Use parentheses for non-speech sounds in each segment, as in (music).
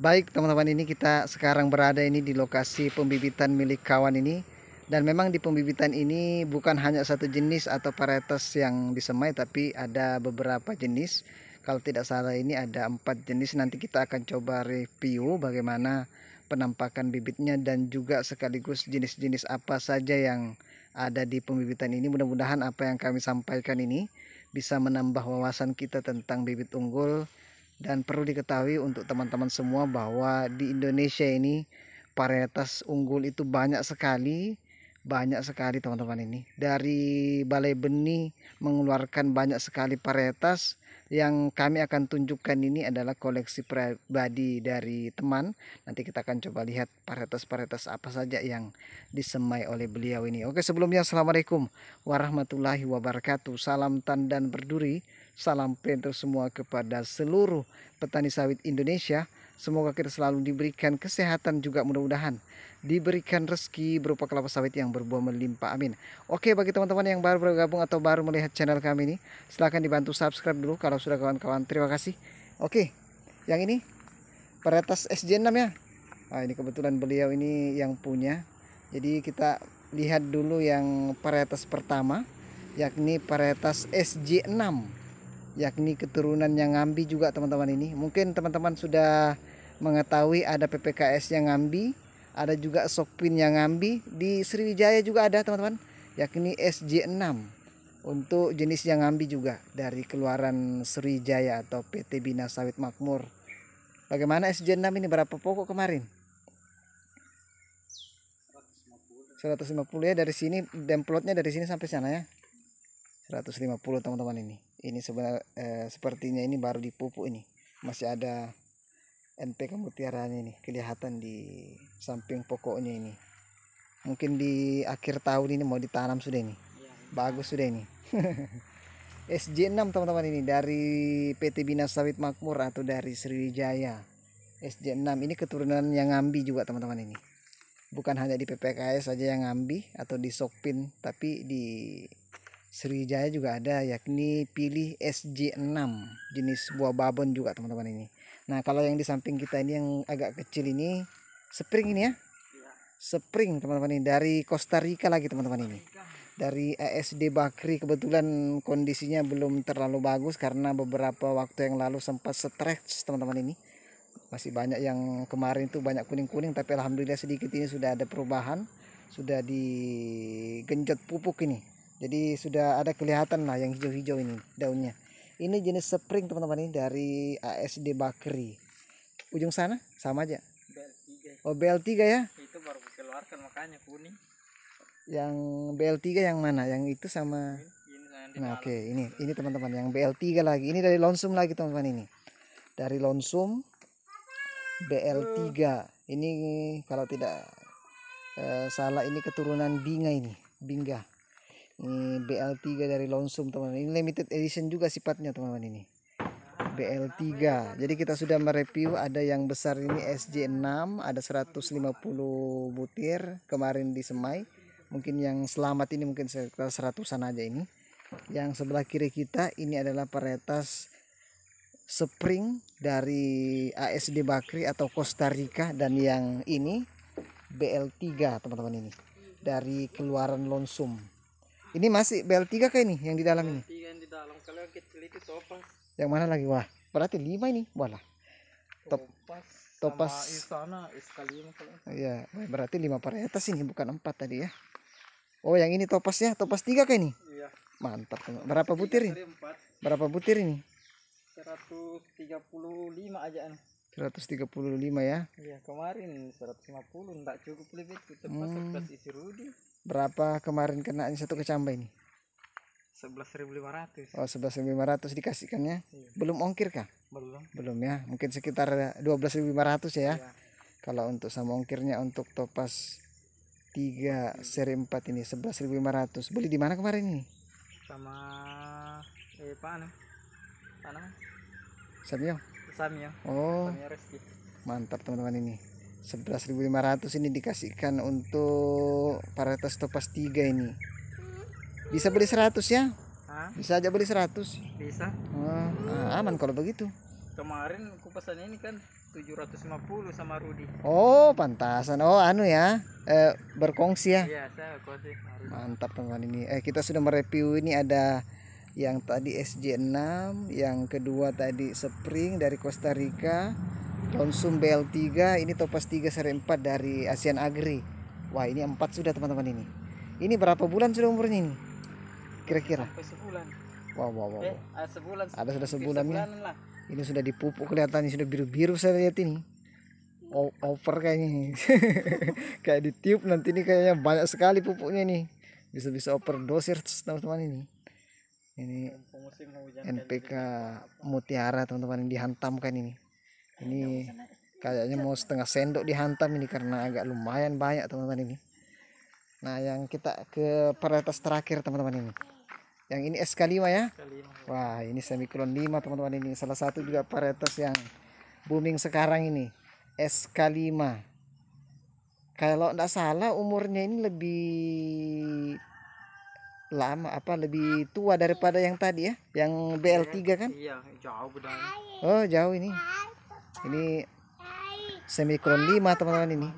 Baik teman-teman ini kita sekarang berada ini di lokasi pembibitan milik kawan ini dan memang di pembibitan ini bukan hanya satu jenis atau varietas yang disemai tapi ada beberapa jenis kalau tidak salah ini ada empat jenis nanti kita akan coba review bagaimana penampakan bibitnya dan juga sekaligus jenis-jenis apa saja yang ada di pembibitan ini mudah-mudahan apa yang kami sampaikan ini bisa menambah wawasan kita tentang bibit unggul dan perlu diketahui untuk teman-teman semua bahwa di Indonesia ini varietas unggul itu banyak sekali, banyak sekali teman-teman ini. Dari Balai Benih mengeluarkan banyak sekali varietas yang kami akan tunjukkan ini adalah koleksi pribadi dari teman. Nanti kita akan coba lihat varietas-varietas apa saja yang disemai oleh beliau ini. Oke, sebelumnya Assalamualaikum warahmatullahi wabarakatuh. Salam tandan berduri. Salam planter semua kepada seluruh petani sawit Indonesia. Semoga kita selalu diberikan kesehatan juga mudah-mudahan. Diberikan rezeki berupa kelapa sawit yang berbuah melimpah. Amin. Oke bagi teman-teman yang baru bergabung atau baru melihat channel kami ini. Silahkan dibantu subscribe dulu kalau sudah kawan-kawan. Terima kasih. Oke. Yang ini. Peretas SJ6 ya. Nah, ini kebetulan beliau ini yang punya. Jadi kita lihat dulu yang varietas pertama. Yakni varietas SJ6 yakni keturunan yang Ngambi juga teman-teman ini. Mungkin teman-teman sudah mengetahui ada PPKS yang Ngambi, ada juga Sokpin yang Ngambi, di Sriwijaya juga ada teman-teman, yakni SJ6 untuk jenis yang Ngambi juga dari keluaran Sriwijaya atau PT Bina Sawit Makmur. Bagaimana SJ6 ini berapa pokok kemarin? 150 ya dari sini demplotnya dari sini sampai sana ya. 150 teman-teman ini ini sebenarnya eh, sepertinya ini baru dipupuk ini masih ada NPK mutiaranya ini kelihatan di samping pokoknya ini mungkin di akhir tahun ini mau ditanam sudah ini bagus sudah ini SJ6 (laughs) teman-teman ini dari PT Bina Sawit Makmur atau dari Sriwijaya SJ6 ini keturunan yang ngambi juga teman-teman ini bukan hanya di PPKS saja yang ngambi atau di Sokpin tapi di Sriwijaya juga ada yakni pilih SJ6 jenis buah babon juga teman-teman ini. Nah, kalau yang di samping kita ini yang agak kecil ini spring ini ya. Spring teman-teman ini dari Costa Rica lagi teman-teman ini. Dari ASD Bakri kebetulan kondisinya belum terlalu bagus karena beberapa waktu yang lalu sempat stretch teman-teman ini. Masih banyak yang kemarin itu banyak kuning-kuning tapi alhamdulillah sedikit ini sudah ada perubahan. Sudah digenjot pupuk ini jadi sudah ada kelihatan lah yang hijau-hijau ini daunnya ini jenis spring teman-teman ini dari ASD Bakri ujung sana sama aja BL3 oh BL3 ya itu baru dikeluarkan makanya kuning yang BL3 yang mana yang itu sama nah oke ini ini teman-teman yang BL3 lagi ini dari lonsum lagi teman-teman ini dari lonsum BL3 ini kalau tidak eh, salah ini keturunan binga ini binga BL3 dari Lonsum teman-teman ini limited edition juga sifatnya teman-teman ini BL3 jadi kita sudah mereview ada yang besar ini SJ6 ada 150 butir kemarin di semai mungkin yang selamat ini mungkin sekitar seratusan aja ini yang sebelah kiri kita ini adalah varietas spring dari ASD Bakri atau Costa Rica dan yang ini BL3 teman-teman ini dari keluaran Lonsum ini masih bel tiga kayak ini yang di dalam BL3 ini. yang di dalam kalau yang kecil itu topas. Yang mana lagi? Wah, berarti lima ini. Walah. Top topas. Topas. Sama Isana kalau. Iya, berarti lima 5 atas ini bukan empat tadi ya. Oh, yang ini topasnya, topas tiga kayak ini. Iya. Mantap. Berapa butir ini? Berapa butir ini? Seratus tiga puluh 135 aja nih. 135 ya? Iya, kemarin 150 enggak cukup lebih itu masih hmm. isi Rudi berapa kemarin kena satu kecambah ini? 11.500. Oh, 11.500 dikasihkannya. Iya. Belum ongkir kah? Belum. Belum ya. Mungkin sekitar 12.500 ya. Iya. Kalau untuk sama ongkirnya untuk topas 3 seri 4 ini 11.500. Beli di mana kemarin ini? Sama eh Pak Pak Samyo. Samyo. Oh. Reski. Mantap teman-teman ini. 11.500 ini dikasihkan untuk varietas topas tiga ini bisa beli 100 ya bisa aja beli 100 bisa nah, aman kalau begitu kemarin aku ini kan 750 sama Rudi oh pantasan oh anu ya eh, berkongsi ya iya saya kongsi mantap teman ini eh kita sudah mereview ini ada yang tadi SJ6 yang kedua tadi Spring dari Costa Rica Lonsum BL3 ini topas 3 seri 4 dari ASEAN Agri. Wah, ini 4 sudah teman-teman ini. Ini berapa bulan sudah umurnya ini? Kira-kira? sebulan. Wow, wow, wow. Eh, ah, sebulan. Ada sudah sebulan, sebulan Ini sudah dipupuk kelihatannya sudah biru-biru saya lihat ini. O over kayaknya. (laughs) Kayak ditiup nanti ini kayaknya banyak sekali pupuknya nih. Bisa-bisa over dosir teman-teman ini ini NPK mutiara teman-teman yang dihantamkan ini ini kayaknya mau setengah sendok dihantam ini karena agak lumayan banyak teman-teman ini nah yang kita ke paritas terakhir teman-teman ini yang ini SK5 ya? ya wah ini semikron 5 teman-teman ini salah satu juga paritas yang booming sekarang ini SK5 kalau tidak salah umurnya ini lebih lama apa lebih tua daripada yang tadi ya yang BL3 kan iya jauh oh jauh ini ini semikron 5 teman-teman ini.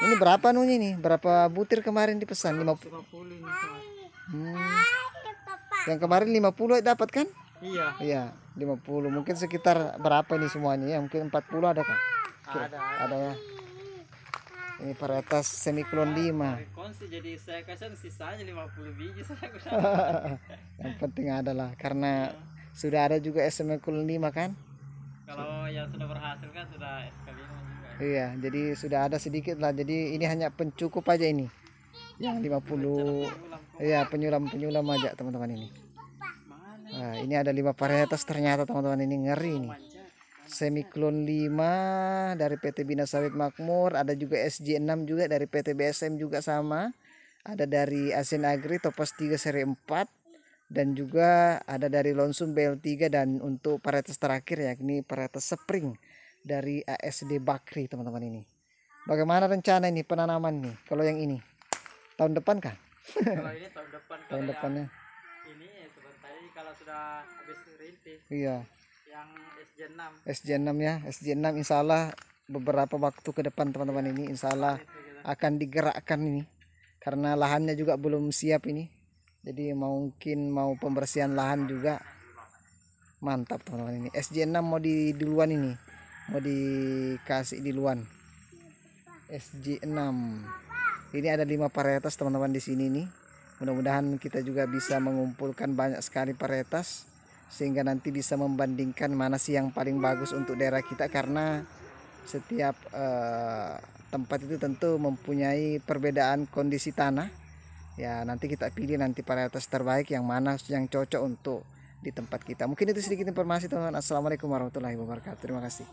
Ini berapa nunya ini? Berapa butir kemarin dipesan? 50. Hmm. Yang kemarin 50 dapat kan? Iya. Iya, 50. Mungkin sekitar berapa ini semuanya ya? Mungkin 40 ada kan? Ada. Ada ya. Ini varietas semiklon 5. jadi saya kasih sisanya 50 biji saya (laughs) Yang penting adalah karena sudah ada juga semiklon 5 kan? kalau yang sudah berhasil kan sudah sk juga iya jadi sudah ada sedikit lah jadi ini hanya pencukup aja ini yang 50 iya penyulam-penyulam aja teman-teman ini nah, ini ada lima varietas ternyata teman-teman ini ngeri nih Semiklon 5 dari PT Bina Sawit Makmur, ada juga SJ6 juga dari PT BSM juga sama. Ada dari Asin Agri Topos 3 seri 4, dan juga ada dari Lonsum BL3 dan untuk varietas terakhir yakni varietas Spring dari ASD Bakri teman-teman ini. Bagaimana rencana ini penanaman nih kalau yang ini? Tahun depan kah? Kalau ini tahun depan. tahun depannya. Ini sebentar ini kalau sudah habis rintis. Iya. Yang SJ6. SJ6 ya, SJ6 insya Allah beberapa waktu ke depan teman-teman ini insya Allah iya, gitu. akan digerakkan ini karena lahannya juga belum siap ini jadi mungkin mau pembersihan lahan juga mantap teman-teman ini SJ6 mau di duluan ini mau dikasih di duluan SJ6 ini ada lima varietas teman-teman di sini nih mudah-mudahan kita juga bisa mengumpulkan banyak sekali varietas sehingga nanti bisa membandingkan mana sih yang paling bagus untuk daerah kita karena setiap eh, tempat itu tentu mempunyai perbedaan kondisi tanah ya nanti kita pilih nanti varietas terbaik yang mana yang cocok untuk di tempat kita mungkin itu sedikit informasi teman-teman assalamualaikum warahmatullahi wabarakatuh terima kasih